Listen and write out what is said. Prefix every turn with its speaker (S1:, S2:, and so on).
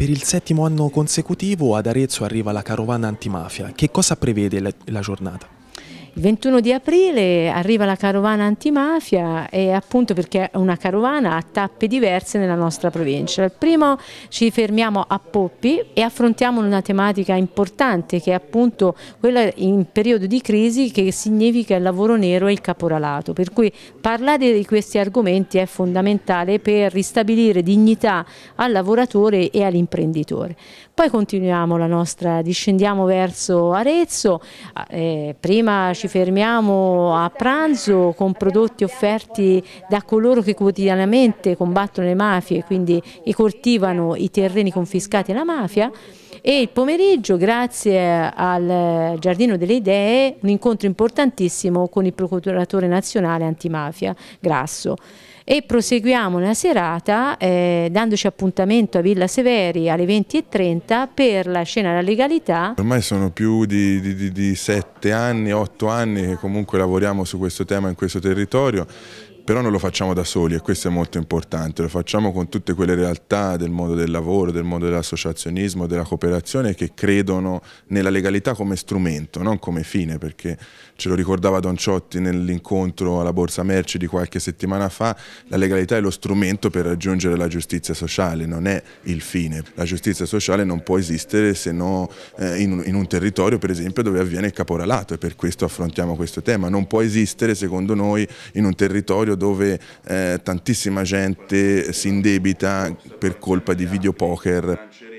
S1: Per il settimo anno consecutivo ad Arezzo arriva la carovana antimafia. Che cosa prevede la, giornata?
S2: Il 21 di aprile arriva la carovana antimafia e appunto perché è una carovana a tappe diverse nella nostra provincia. Il primo ci fermiamo a Poppi e affrontiamo una tematica importante che è appunto quella in periodo di crisi che significa il lavoro nero e il caporalato, per cui parlare di questi argomenti è fondamentale per ristabilire dignità al lavoratore e all'imprenditore. Poi continuiamo la nostra, discendiamo verso Arezzo, eh, prima ci fermiamo a pranzo con prodotti offerti da coloro che quotidianamente combattono le mafie, quindi coltivano i terreni confiscati alla mafia e il pomeriggio grazie al Giardino delle Idee un incontro importantissimo con il procuratore nazionale antimafia Grasso e proseguiamo la serata eh, dandoci appuntamento a Villa Severi alle 20.30 per la scena della Legalità.
S1: Ormai sono più di, di, di, di 7 anni, 8 anni che comunque lavoriamo su questo tema in questo territorio però non lo facciamo da soli e questo è molto importante, lo facciamo con tutte quelle realtà del mondo del lavoro, del mondo dell'associazionismo, della cooperazione che credono nella legalità come strumento, non come fine, perché ce lo ricordava Don Ciotti nell'incontro alla Borsa Merci di qualche settimana fa, la legalità è lo strumento per raggiungere la giustizia sociale, non è il fine. La giustizia sociale non può esistere se no eh, in un territorio per esempio dove avviene il caporalato e per questo affrontiamo questo tema, non può esistere secondo noi in un territorio dove eh, tantissima gente si indebita per colpa di videopoker